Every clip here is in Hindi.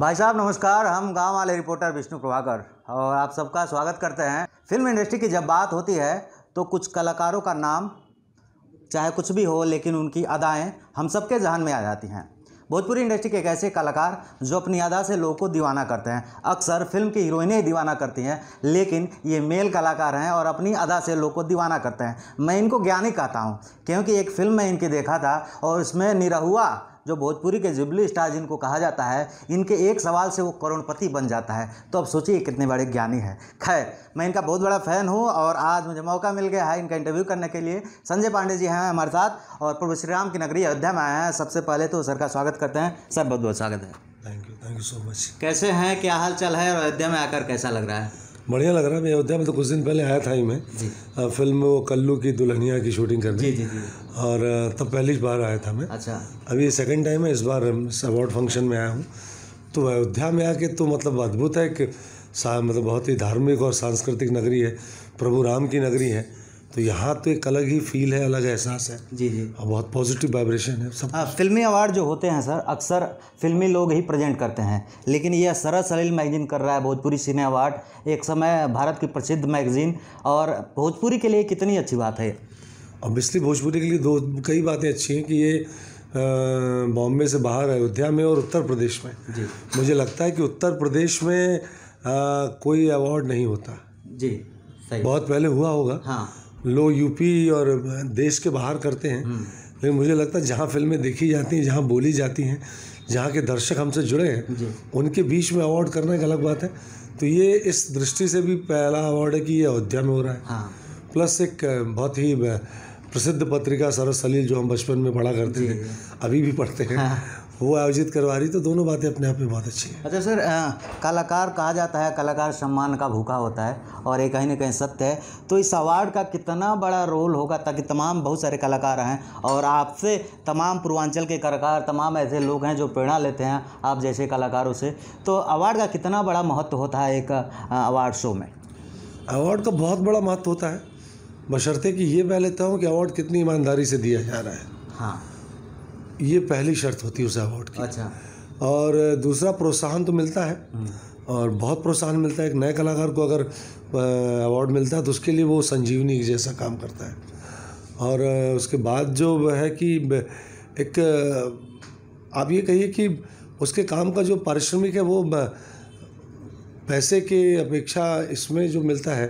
भाई साहब नमस्कार हम गांव वाले रिपोर्टर विष्णु प्रभाकर और आप सबका स्वागत करते हैं फिल्म इंडस्ट्री की जब बात होती है तो कुछ कलाकारों का नाम चाहे कुछ भी हो लेकिन उनकी अदाएँ हम सबके जहन में आ जाती हैं भोजपुरी इंडस्ट्री के एक ऐसे कलाकार जो अपनी अदा से लोगों को दीवाना करते हैं अक्सर फिल्म की हीरोइनें ही दीवाना करती हैं लेकिन ये मेल कलाकार हैं और अपनी अदा से लोग को दीवाना करते हैं मैं इनको ज्ञानी कहता हूँ क्योंकि एक फिल्म में इनके देखा था और उसमें निरहुआ जो भोजपुरी के जुबली स्टार जिनको कहा जाता है इनके एक सवाल से वो करोड़पति बन जाता है तो अब सोचिए कितने बड़े ज्ञानी है खैर मैं इनका बहुत बड़ा फ़ैन हूँ और आज मुझे मौका मिल गया है इनका इंटरव्यू करने के लिए संजय पांडे जी हैं हमारे साथ और प्रभु श्रीराम की नगरी अयोध्या में आए हैं सबसे पहले तो सर का स्वागत करते हैं सर बहुत बहुत स्वागत है thank you thank you so much कैसे हैं क्या हाल चाल है और अयोध्या में आकर कैसा लग रहा है बढ़िया लग रहा है मैं अयोध्या में तो कुछ दिन पहले आया था ही मैं फिल्म वो कल्लू की दुल्हनिया की शूटिंग कर दी और तब पहली बार आया था मैं अच्छा अभी सेकेंड टाइम है इस बार अवार्ड फंक्शन में आया हूँ तो अयोध्या में आके तो मतलब अद्भुत है कि मतलब बहुत ही धार्मिक और सांस्कृतिक नगरी है प्रभु राम की नगरी है तो यहाँ तो एक अलग ही फील है अलग एहसास है जी जी और बहुत पॉजिटिव वाइब्रेशन है सब आ, फिल्मी अवार्ड जो होते हैं सर अक्सर फिल्मी लोग ही प्रेजेंट करते हैं लेकिन यह सरल सलील मैगजीन कर रहा है भोजपुरी सिने अवार्ड एक समय भारत की प्रसिद्ध मैगजीन और भोजपुरी के लिए कितनी अच्छी बात है ऑब्वियसली भोजपुरी के लिए दो कई बातें अच्छी हैं कि ये बॉम्बे से बाहर अयोध्या में और उत्तर प्रदेश में जी मुझे लगता है कि उत्तर प्रदेश में आ, कोई अवार्ड नहीं होता जी सही बहुत पहले हुआ होगा हाँ लोग यूपी और देश के बाहर करते हैं हम्म। लेकिन मुझे लगता है जहाँ फिल्में देखी जाती हैं जहाँ बोली जाती हैं जहाँ के दर्शक हमसे जुड़े हैं उनके बीच में अवार्ड करना एक अलग बात है तो ये इस दृष्टि से भी पहला अवार्ड है कि ये अयोध्या में हो रहा है हाँ। प्लस एक बहुत ही प्रसिद्ध पत्रिका सरस सलील जो हम बचपन में पढ़ा करते थे अभी भी पढ़ते हैं हाँ। वो आयोजित करवा रही तो दोनों बातें अपने आप में बहुत अच्छी हैं अच्छा सर आ, कलाकार कहा जाता है कलाकार सम्मान का भूखा होता है और ये कहीं ना कहीं सत्य है तो इस अवार्ड का कितना बड़ा रोल होगा ताकि तमाम बहुत सारे कलाकार हैं और आपसे तमाम पूर्वांचल के कलाकार तमाम ऐसे लोग हैं जो प्रेरणा लेते हैं आप जैसे कलाकारों से तो अवार्ड का कितना बड़ा महत्व होता है एक अवार्ड शो में अवार्ड का बहुत बड़ा महत्व होता है बशर्ते कि ये मैं लेता हूँ कि अवार्ड कितनी ईमानदारी से दिया जा रहा है हाँ ये पहली शर्त होती है उस अवार्ड की अच्छा और दूसरा प्रोत्साहन तो मिलता है हम्म। और बहुत प्रोत्साहन मिलता है एक नए कलाकार को अगर अवार्ड मिलता है तो उसके लिए वो संजीवनी जैसा काम करता है और उसके बाद जो है कि एक आप ये कहिए कि उसके काम का जो पारिश्रमिक है वो पैसे के अपेक्षा इसमें जो मिलता है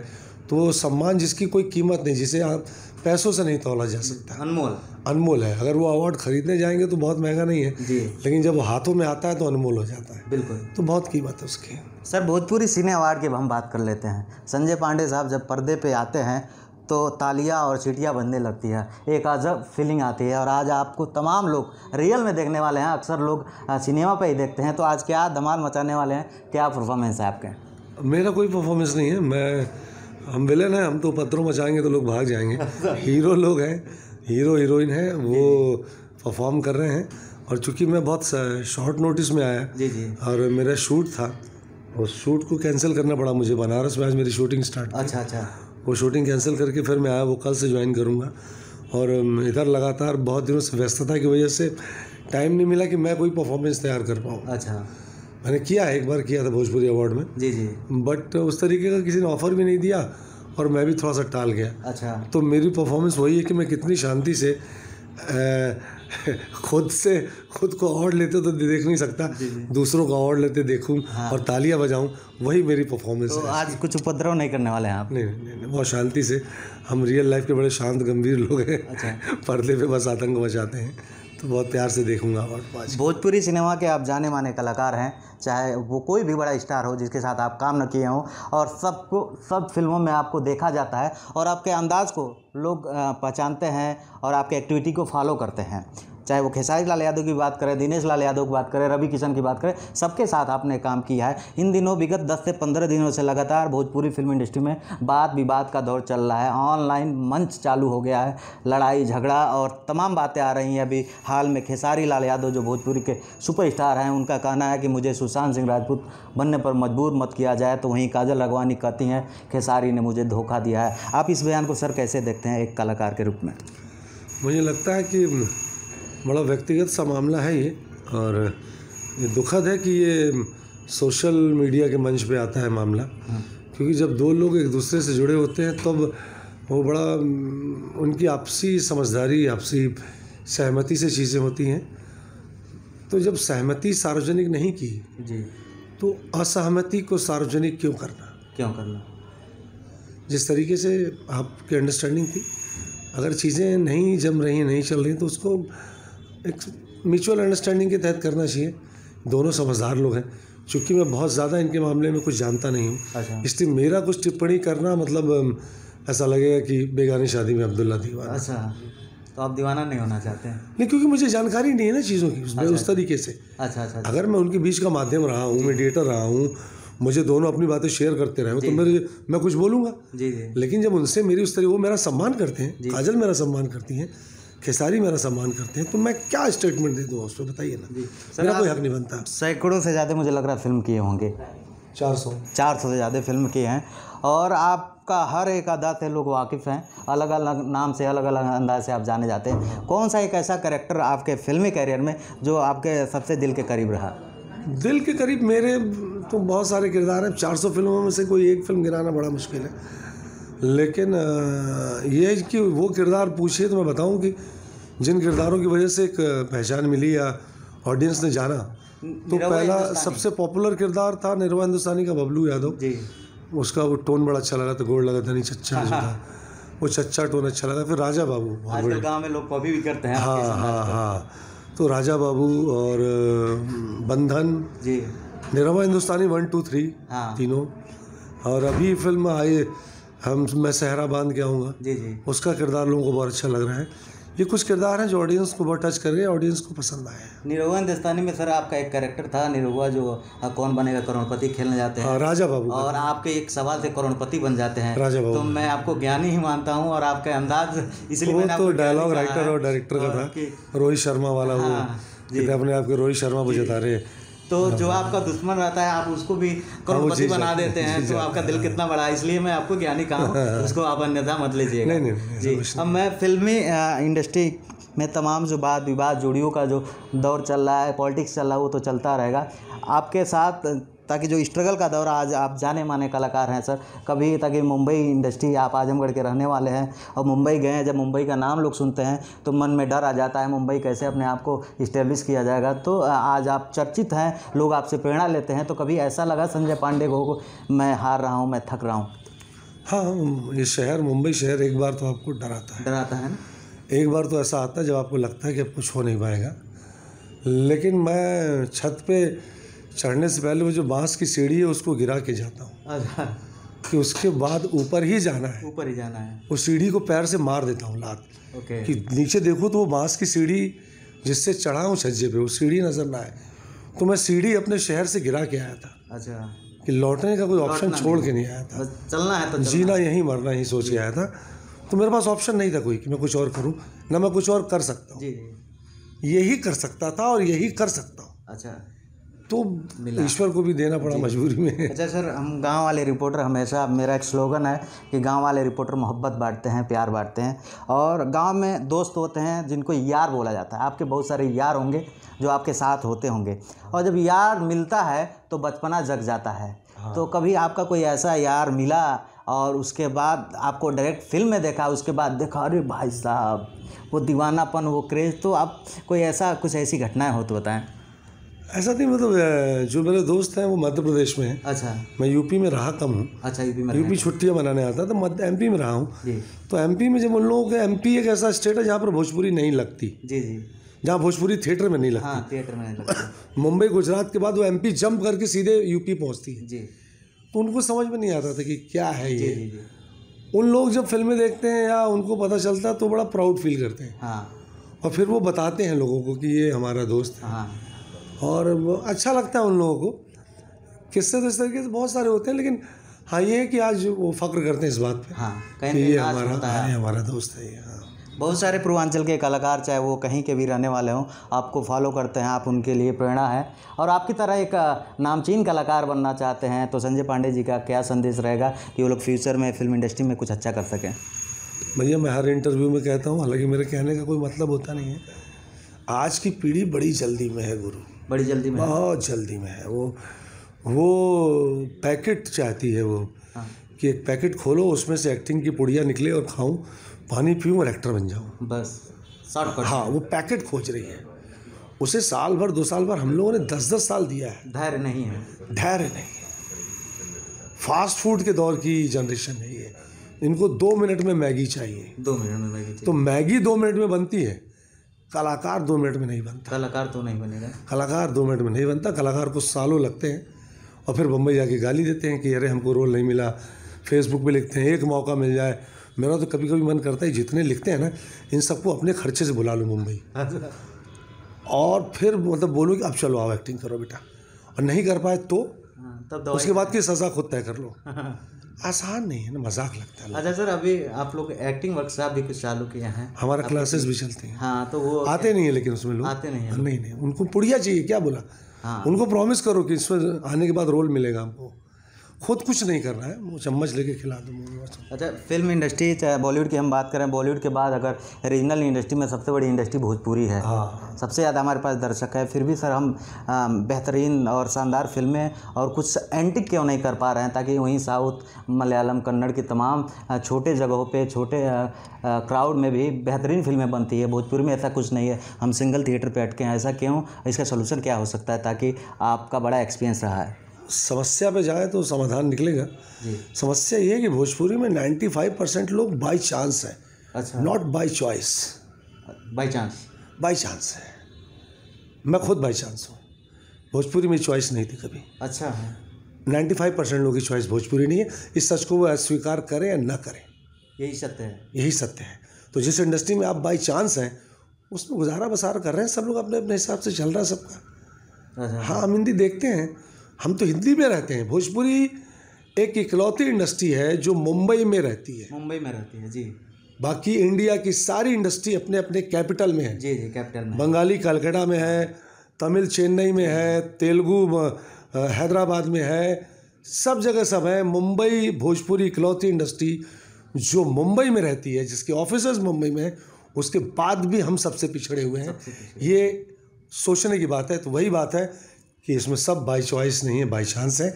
तो वो सम्मान जिसकी कोई कीमत नहीं जिसे आप पैसों से नहीं तोला जा सकता अनमोल अनमोल है अगर वो अवार्ड खरीदने जाएंगे तो बहुत महंगा नहीं है जी लेकिन जब हाथों में आता है तो अनमोल हो जाता है बिल्कुल तो बहुत कीमत है उसकी सर भोजपुरी सिने अवार्ड की हम बात कर लेते हैं संजय पांडे साहब जब पर्दे पे आते हैं तो तालियां और चिटियाँ बनने लगती है एक अजब फीलिंग आती है और आज आपको तमाम लोग रियल में देखने वाले हैं अक्सर लोग सिनेमा पर ही देखते हैं तो आज क्या धमाल मचाने वाले हैं क्या परफॉर्मेंस है आपके मेरा कोई परफॉर्मेंस नहीं है मैं हम विलेन हैं हम तो पत्थरों मचाएंगे तो लोग भाग जाएंगे हीरो लोग हैं हीरो हीरोइन है वो परफॉर्म कर रहे हैं और चूंकि मैं बहुत शॉर्ट नोटिस में आया जी जी और मेरा शूट था और शूट को कैंसिल करना पड़ा मुझे बनारस में आज मेरी शूटिंग स्टार्ट अच्छा अच्छा वो शूटिंग कैंसिल करके फिर मैं आया वो कल से ज्वाइन करूँगा और um, इधर लगातार बहुत दिनों से व्यस्तता की वजह से टाइम नहीं मिला कि मैं कोई परफॉर्मेंस तैयार कर पाऊँ अच्छा मैंने किया एक बार किया था भोजपुरी अवार्ड में जी जी बट उस तरीके का किसी ने ऑफर भी नहीं दिया और मैं भी थोड़ा सा टाल गया अच्छा तो मेरी परफॉर्मेंस वही है कि मैं कितनी शांति से खुद से खुद को अवार्ड लेते तो देख नहीं सकता दूसरों को अवार्ड लेते देखूं हाँ। और तालियां बजाऊं वही मेरी परफॉर्मेंस तो है आज कुछ उपद्रव नहीं करने वाले हैं आप नहीं नहीं, नहीं बहुत शांति से हम रियल लाइफ के बड़े शांत गंभीर लोग हैं अच्छा। पर्दे पे बस आतंक बचाते हैं तो बहुत प्यार से देखूंगा और भोजपुरी सिनेमा के आप जाने माने कलाकार हैं चाहे वो कोई भी बड़ा स्टार हो जिसके साथ आप काम न किए हों और सबको सब फिल्मों में आपको देखा जाता है और आपके अंदाज को लोग पहचानते हैं और आपके एक्टिविटी को फॉलो करते हैं चाहे वो खेसारी लाल यादव की बात करें दिनेश लाल यादव की बात करें रवि किशन की बात करें सबके साथ आपने काम किया है इन दिनों विगत दस से पंद्रह दिनों से लगातार भोजपुरी फिल्म इंडस्ट्री में बात विवाद का दौर चल रहा है ऑनलाइन मंच चालू हो गया है लड़ाई झगड़ा और तमाम बातें आ रही हैं अभी हाल में खेसारी लाल यादव जो भोजपुरी के सुपरस्टार हैं उनका कहना है कि मुझे सुशांत सिंह राजपूत बनने पर मजबूर मत किया जाए तो वहीं काजल अगवानी कहती हैं खेसारी ने मुझे धोखा दिया है आप इस बयान को सर कैसे देखते हैं एक कलाकार के रूप में मुझे लगता है कि बड़ा व्यक्तिगत सा मामला है ये और ये दुखद है कि ये सोशल मीडिया के मंच पे आता है मामला हाँ। क्योंकि जब दो लोग एक दूसरे से जुड़े होते हैं तब तो वो बड़ा उनकी आपसी समझदारी आपसी सहमति से चीज़ें होती हैं तो जब सहमति सार्वजनिक नहीं की जी तो असहमति को सार्वजनिक क्यों करना क्यों करना जिस तरीके से आपकी अंडरस्टैंडिंग थी अगर चीज़ें नहीं जम रही हैं नहीं चल रही हैं तो उसको एक म्यूचुअल अंडरस्टैंडिंग के तहत करना चाहिए दोनों समझदार लोग हैं चूँकि मैं बहुत ज़्यादा इनके मामले में कुछ जानता नहीं हूँ अच्छा। इसलिए मेरा कुछ टिप्पणी करना मतलब ऐसा लगेगा कि बेगानी शादी में अब्दुल्ला दीवाना अच्छा तो आप दीवाना नहीं होना चाहते हैं नहीं क्योंकि मुझे जानकारी नहीं है ना चीज़ों की अच्छा, उस तरीके से अच्छा, अच्छा अच्छा अगर मैं उनके बीच का माध्यम रहा हूँ मीडिएटर रहा हूँ मुझे दोनों अपनी बातें शेयर करते रहे तो मेरे मैं कुछ बोलूँगा जी जी लेकिन जब उनसे मेरी उस तरह वो मेरा सम्मान करते हैं काजल मेरा सम्मान करती हैं खेसारी मेरा सम्मान करते हैं तो मैं क्या स्टेटमेंट दे दूँ उसमें बताइए ना मेरा कोई हक नहीं बनता सैकड़ों से ज़्यादा मुझे लग रहा है फिल्म किए होंगे चार सौ चार सौ से ज़्यादा फिल्म किए हैं और आपका हर एक अदा से लोग वाकिफ़ हैं अलग अलग नाम से अलग अलग अंदाज से आप जाने जाते हैं कौन सा एक ऐसा करेक्टर आपके फिल्मी करियर में जो आपके सबसे दिल के करीब रहा दिल के करीब मेरे तो बहुत सारे किरदार हैं चार सौ फिल्मों में से कोई एक फिल्म गिराना बड़ा मुश्किल है लेकिन ये कि वो किरदार पूछिए तो मैं बताऊं कि जिन किरदारों की वजह से एक पहचान मिली या ऑडियंस ने जाना तो पहला सबसे पॉपुलर किरदार था निर्वा हिंदुस्तानी का बबलू यादव उसका वो टोन बड़ा अच्छा लगा था गोड़ लगा था नहीं चच्चा हाँ। था वो चच्चा टोन अच्छा लगा फिर राजा बाबू गांव में लोग कॉपी भी करते हैं हाँ हाँ हाँ तो राजा बाबू और बंधन निरवा हिंदुस्तानी वन टू थ्री हाँ। तीनों और अभी फिल्म आई हम मैं सहरा बांध के आऊँगा जी जी उसका किरदार लोगों को बहुत अच्छा लग रहा है ये कुछ किरदार हैं जो ऑडियंस को बहुत टच कर गए ऑडियंस को पसंद आए हैं निरहुआ हिंदुस्तानी में सर आपका एक करेक्टर था निरहुआ जो कौन बनेगा करोड़पति खेलने जाते हैं हाँ, राजा बाबू और आपके एक सवाल से करोड़पति बन जाते हैं राजा बाबू तो मैं आपको ज्ञानी ही मानता हूँ और आपका अंदाज इसलिए वो तो डायलॉग राइटर और डायरेक्टर का था रोहित शर्मा वाला हाँ, जी अपने आपके रोहित शर्मा को जता रहे हैं तो जो आपका दुश्मन रहता है आप उसको भी करोड़पति हाँ, बना देते हैं तो आपका दिल कितना बड़ा है इसलिए मैं आपको ज्ञानी कहा उसको आप अन्यथा मत लीजिएगा जी अब मैं फिल्मी इंडस्ट्री में तमाम जो वाद विवाद जोड़ियों का जो दौर चल रहा है पॉलिटिक्स चल रहा है वो तो चलता रहेगा आपके साथ ताकि जो स्ट्रगल का दौर आज आप जाने माने कलाकार हैं सर कभी ताकि मुंबई इंडस्ट्री आप आजमगढ़ के रहने वाले हैं और मुंबई गए हैं जब मुंबई का नाम लोग सुनते हैं तो मन में डर आ जाता है मुंबई कैसे अपने आप को इस्टेब्लिश किया जाएगा तो आज आप चर्चित हैं लोग आपसे प्रेरणा लेते हैं तो कभी ऐसा लगा संजय पांडे को मैं हार रहा हूँ मैं थक रहा हूँ हाँ ये शहर मुंबई शहर एक बार तो आपको डराता है डराता है ना एक बार तो ऐसा आता है जब आपको लगता है कि अब कुछ हो नहीं पाएगा लेकिन मैं छत पे चढ़ने से पहले वो जो बांस की सीढ़ी है उसको गिरा के जाता हूँ अच्छा। कि उसके बाद ऊपर ही जाना है ऊपर ही जाना है वो सीढ़ी को पैर से मार देता हूँ लात ओके कि नीचे देखो तो वो बांस की सीढ़ी जिससे चढ़ा हूँ छज्जे पे वो सीढ़ी नज़र ना आए तो मैं सीढ़ी अपने शहर से गिरा के आया था अच्छा कि लौटने का कोई ऑप्शन छोड़ के नहीं आया था चलना है तो जीना यहीं मरना ही सोच के आया था तो मेरे पास ऑप्शन नहीं था कोई कि मैं कुछ और करूँ ना मैं कुछ और कर सकता हूँ यही कर सकता था और यही कर सकता हूँ अच्छा तो ईश्वर को भी देना पड़ा मजबूरी में अच्छा सर हम गांव वाले रिपोर्टर हमेशा मेरा एक स्लोगन है कि गांव वाले रिपोर्टर मोहब्बत बांटते हैं प्यार बांटते हैं और गांव में दोस्त होते हैं जिनको यार बोला जाता है आपके बहुत सारे यार होंगे जो आपके साथ होते होंगे और जब यार मिलता है तो बचपना जग जाता है हाँ। तो कभी आपका कोई ऐसा यार मिला और उसके बाद आपको डायरेक्ट फिल्म में देखा उसके बाद देखा अरे भाई साहब वो दीवानापन वो क्रेज़ तो आप कोई ऐसा कुछ ऐसी घटनाएं हो तो बताएं ऐसा नहीं मतलब जो मेरे दोस्त हैं वो मध्य प्रदेश में हैं अच्छा मैं यूपी में रहा कम हूँ अच्छा यूपी में यूपी छुट्टियाँ मनाने आता तो मध्य एमपी में रहा हूँ तो एमपी में जब उन लोगों के एमपी एक ऐसा स्टेट है जहाँ पर भोजपुरी नहीं लगती जी जी जहाँ भोजपुरी थिएटर में नहीं लगती थिएटर हाँ, में मुंबई गुजरात के बाद वो एम जंप करके सीधे यूपी पहुँचती है जी तो उनको समझ में नहीं आता था कि क्या है ये उन लोग जब फिल्में देखते हैं या उनको पता चलता है तो बड़ा प्राउड फील करते हैं हाँ। और फिर वो बताते हैं लोगों को कि ये हमारा दोस्त है हाँ। और अच्छा लगता है उन लोगों को किस्से तो इस तरीके से बहुत सारे होते हैं लेकिन हाँ ये है कि आज वो फ़ख्र करते हैं इस बात पे हाँ कहीं ये हमारा है हाँ, हमारा दोस्त है ये हाँ। बहुत सारे पूर्वांचल के कलाकार चाहे वो कहीं के भी रहने वाले हों आपको फॉलो करते हैं आप उनके लिए प्रेरणा है और आपकी तरह एक नामचीन कलाकार बनना चाहते हैं तो संजय पांडे जी का क्या संदेश रहेगा कि वो लोग फ्यूचर में फिल्म इंडस्ट्री में कुछ अच्छा कर सकें भैया मैं हर इंटरव्यू में कहता हूँ हालांकि मेरे कहने का कोई मतलब होता नहीं है आज की पीढ़ी बड़ी जल्दी में है गुरु बड़ी जल्दी में बहुत जल्दी में है वो वो पैकेट चाहती है वो हाँ। कि एक पैकेट खोलो उसमें से एक्टिंग की पुड़िया निकले और खाऊं पानी पीऊँ और एक्टर बन जाऊँ बस शॉर्टकट हाँ वो पैकेट खोज रही है उसे साल भर दो साल भर हम लोगों ने दस दस साल दिया है धैर्य नहीं है धैर्य नहीं है फास्ट फूड के दौर की जनरेशन है ये इनको दो मिनट में मैगी चाहिए दो मिनट में मैगी तो मैगी दो मिनट में बनती है कलाकार दो मिनट में नहीं बनता कलाकार तो नहीं बनेगा कलाकार दो मिनट में नहीं बनता कलाकार को सालों लगते हैं और फिर बम्बई जाके गाली देते हैं कि अरे हमको रोल नहीं मिला फेसबुक पे लिखते हैं एक मौका मिल जाए मेरा तो कभी कभी मन करता है जितने लिखते हैं ना इन सबको अपने खर्चे से बुला लूँ मुंबई और फिर मतलब बोलो कि अब चलो आओ एक्टिंग करो बेटा और नहीं कर पाए तो हाँ, तब उसके बाद की सज़ा खुद तय कर लो हाँ। आसान नहीं है ना मजाक लगता है अच्छा सर अभी आप लोग एक्टिंग वर्कशॉप भी कुछ चालू किया है हमारा क्लासेस भी चलते हैं हाँ तो वो आते नहीं है लेकिन उसमें लोग आते नहीं है नहीं नहीं उनको पुड़िया चाहिए क्या बोला हाँ। उनको प्रॉमिस करो कि इसमें आने के बाद रोल मिलेगा हमको खुद कुछ नहीं कर रहा है वो चम्मच लेके खिला दो अच्छा फिल्म इंडस्ट्री चाहे बॉलीवुड की हम बात करें बॉलीवुड के बाद अगर रीजनल इंडस्ट्री में सबसे बड़ी इंडस्ट्री भोजपुरी है हाँ। सबसे ज़्यादा हमारे पास दर्शक है फिर भी सर हम बेहतरीन और शानदार फिल्में और कुछ एंटिक क्यों नहीं कर पा रहे हैं ताकि वहीं साउथ मलयालम कन्नड़ की तमाम छोटे जगहों पर छोटे क्राउड में भी बेहतरीन फिल्में बनती है भोजपुरी में ऐसा कुछ नहीं है हम सिंगल थिएटर पर अटके हैं ऐसा क्यों इसका सोल्यूशन क्या हो सकता है ताकि आपका बड़ा एक्सपीरियंस रहा है समस्या पे जाए तो समाधान निकलेगा समस्या ये है कि भोजपुरी में 95 परसेंट लोग बाई चांस है not by choice by chance by chance है मैं खुद बाई चांस हूँ भोजपुरी में चॉइस नहीं थी कभी अच्छा नाइन्टी फाइव परसेंट लोगों की चॉइस भोजपुरी नहीं है इस सच को वो अस्वीकार करें या ना करें यही सत्य है यही सत्य है तो जिस इंडस्ट्री में आप बाई चांस हैं उसमें गुजारा बसार कर रहे हैं सब लोग अपने अपने हिसाब से चल रहा है सबका अच्छा। हाँ हम हिंदी देखते हैं हम तो हिंदी में रहते हैं भोजपुरी एक इकलौती इंडस्ट्री है जो मुंबई में रहती है मुंबई में रहती है जी बाकी इंडिया की सारी इंडस्ट्री अपने अपने कैपिटल में है जी जी कैपिटल में बंगाली कलकत्ता में है तमिल चेन्नई में है तेलुगु हैदराबाद में है सब जगह सब है मुंबई भोजपुरी इकलौती इंडस्ट्री जो मुंबई में रहती है जिसके ऑफिसर्स मुंबई में उसके बाद भी हम सबसे पिछड़े हुए हैं ये सोचने की बात है तो वही बात है कि इसमें सब बाई चॉइस नहीं है बाई चांस है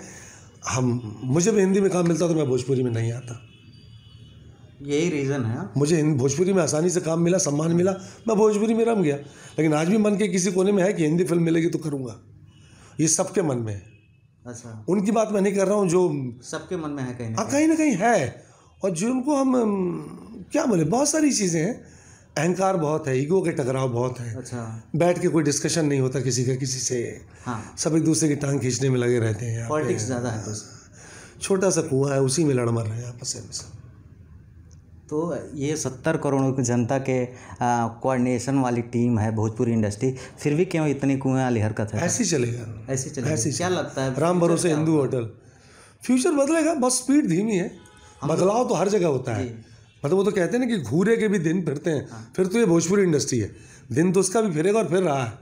हम मुझे भी हिंदी में काम मिलता तो मैं भोजपुरी में नहीं आता यही रीज़न है मुझे भोजपुरी में आसानी से काम मिला सम्मान मिला मैं भोजपुरी में रम गया लेकिन आज भी मन के किसी कोने में है कि हिंदी फिल्म मिलेगी तो करूँगा ये सबके मन में है अच्छा उनकी बात मैं नहीं कर रहा हूँ जो सबके मन में है कहीं हाँ कहीं ना कहीं है और जो उनको हम क्या बोले बहुत सारी चीज़ें हैं अहंकार बहुत है ईगो के टकराव बहुत है अच्छा बैठ के कोई डिस्कशन नहीं होता किसी का किसी से हाँ सब एक दूसरे की टांग खींचने में लगे रहते हैं पॉलिटिक्स ज़्यादा है तो। छोटा सा कुआं है उसी में लड़ मर रहे हैं आपस में सब तो ये सत्तर करोड़ की जनता के कोऑर्डिनेशन वाली टीम है भोजपुरी इंडस्ट्री फिर भी क्यों इतनी कुएं वाली हरकत है ऐसी चलेगा ऐसी चलेगा ऐसी क्या लगता है राम भरोसे हिंदू होटल फ्यूचर बदलेगा बस स्पीड धीमी है बदलाव तो हर जगह होता है मतलब वो तो कहते हैं ना कि घूरे के भी दिन फिरते हैं हाँ। फिर तो ये भोजपुरी इंडस्ट्री है दिन तो उसका भी फिरेगा और फिर रहा है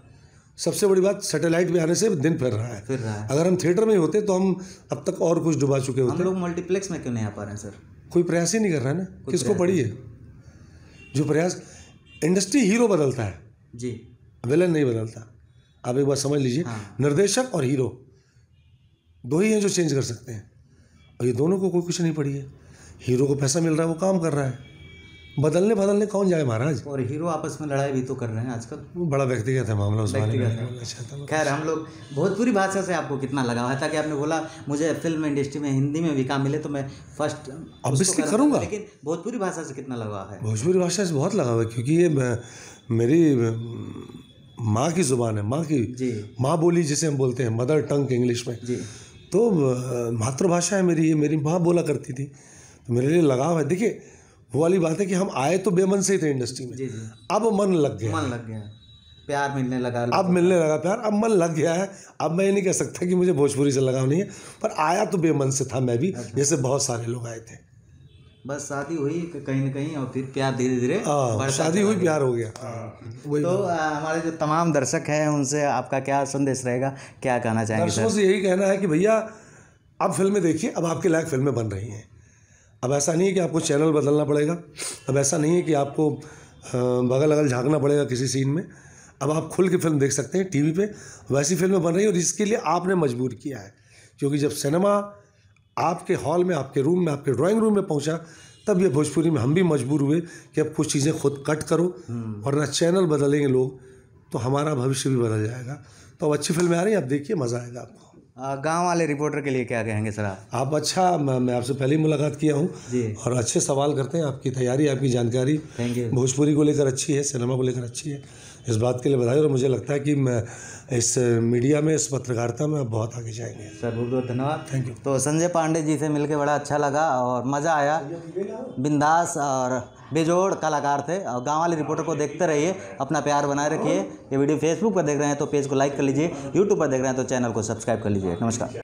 सबसे बड़ी बात सैटेलाइट में आने से दिन फिर रहा है फिर रहा है अगर हम थिएटर में होते तो हम अब तक और कुछ डुबा चुके होते हम लोग मल्टीप्लेक्स में क्यों नहीं आ पा रहे हैं सर कोई प्रयास ही नहीं कर रहा है ना किसको पड़ी है जो प्रयास इंडस्ट्री हीरो बदलता है जी विलन नहीं बदलता आप एक बार समझ लीजिए हाँ। निर्देशक और हीरो दो ही हैं जो चेंज कर सकते हैं और ये दोनों को कोई कुछ नहीं पड़ी है हीरो को पैसा मिल रहा है वो काम कर रहा है बदलने बदलने कौन जाए महाराज और हीरो आपस में लड़ाई भी तो कर रहे हैं आजकल बड़ा व्यक्तिगत है मामला उस में अच्छा, खैर हम लोग भोजपुरी भाषा से आपको कितना हुआ है ताकि आपने बोला मुझे फिल्म इंडस्ट्री में हिंदी में भी काम मिले तो मैं फर्स्ट ऑब्वियसली करूँगा लेकिन भोजपुरी भाषा से कितना लगाव है भोजपुरी भाषा से बहुत लगाव है क्योंकि ये मेरी माँ की ज़ुबान है माँ की माँ बोली जिसे हम बोलते हैं मदर टंग इंग्लिश में तो मातृभाषा है मेरी ये मेरी माँ बोला करती थी तो मेरे लिए लगाव है देखिए वो वाली बात है कि हम आए तो बेमन से ही थे इंडस्ट्री में जी जी अब मन लग गया मन लग गया प्यार मिलने लगा अब मिलने लगा प्यार अब मन लग गया है अब मैं ये नहीं कह सकता कि मुझे भोजपुरी से लगाव नहीं है पर आया तो बेमन से था मैं भी अच्छा। जैसे बहुत सारे लोग आए थे बस शादी हुई कहीं ना कहीं और फिर प्यार धीरे धीरे हाँ, शादी हुई प्यार हो गया हाँ। हाँ, तो हमारे जो तमाम दर्शक हैं उनसे आपका क्या संदेश रहेगा क्या कहना चाहेंगे दर्शकों से यही कहना है कि भैया अब फिल्में देखिए अब आपके लायक फिल्में बन रही हैं अब ऐसा नहीं है कि आपको चैनल बदलना पड़ेगा अब ऐसा नहीं है कि आपको बगल अगल झाँकना पड़ेगा किसी सीन में अब आप खुल के फिल्म देख सकते हैं टीवी पे वैसी फिल्में बन रही है और इसके लिए आपने मजबूर किया है क्योंकि जब सिनेमा आपके हॉल में आपके रूम में आपके ड्राइंग रूम में पहुंचा तब ये भोजपुरी में हम भी मजबूर हुए कि अब कुछ चीज़ें खुद कट करो वरना हम्म। चैनल बदलेंगे लोग तो हमारा भविष्य भी बदल जाएगा तो अब अच्छी फिल्में आ रही हैं आप देखिए मज़ा आएगा आपको गांव वाले रिपोर्टर के लिए क्या कहेंगे सर आप आप अच्छा मैं, मैं आपसे पहले ही मुलाकात किया हूँ और अच्छे सवाल करते हैं आपकी तैयारी आपकी जानकारी थैंक यू भोजपुरी को लेकर अच्छी है सिनेमा को लेकर अच्छी है इस बात के लिए बधाई और मुझे लगता है कि मैं इस मीडिया में इस पत्रकारिता में आप बहुत आगे जाएंगे सर बहुत बहुत धन्यवाद थैंक यू तो संजय पांडे जी से मिलकर बड़ा अच्छा लगा और मज़ा आया बिंदास और बेजोड़ कलाकार थे और गाँव वाले रिपोर्टर को देखते रहिए अपना प्यार बनाए रखिए ये वीडियो फेसबुक पर देख रहे हैं तो पेज को लाइक कर लीजिए यूट्यूब पर देख रहे हैं तो चैनल को सब्सक्राइब कर लीजिए नमस्कार